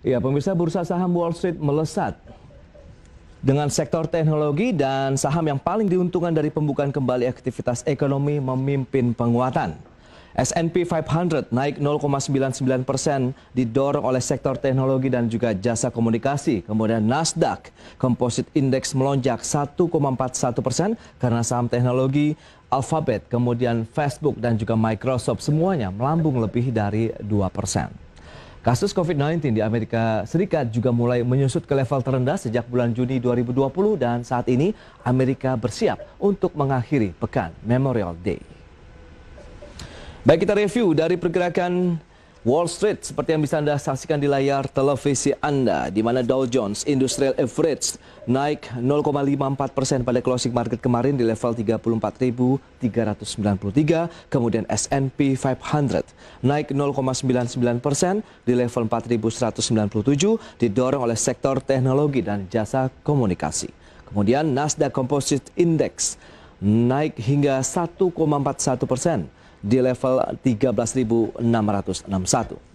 Ya, pemirsa bursa saham Wall Street melesat dengan sektor teknologi dan saham yang paling diuntungkan dari pembukaan kembali aktivitas ekonomi memimpin penguatan. S&P 500 naik 0,99 persen didorong oleh sektor teknologi dan juga jasa komunikasi. Kemudian Nasdaq Composite Index melonjak 1,41 persen karena saham teknologi Alphabet, kemudian Facebook dan juga Microsoft semuanya melambung lebih dari 2 persen. Kasus COVID-19 di Amerika Serikat juga mulai menyusut ke level terendah sejak bulan Juni 2020 dan saat ini Amerika bersiap untuk mengakhiri pekan Memorial Day. Baik kita review dari pergerakan Wall Street seperti yang bisa Anda saksikan di layar televisi Anda di mana Dow Jones Industrial Average naik 0,54 persen pada closing market kemarin di level 34.393 kemudian S&P 500 naik 0,99 persen di level 4.197 didorong oleh sektor teknologi dan jasa komunikasi kemudian Nasdaq Composite Index naik hingga 1,41 persen di level 13.661.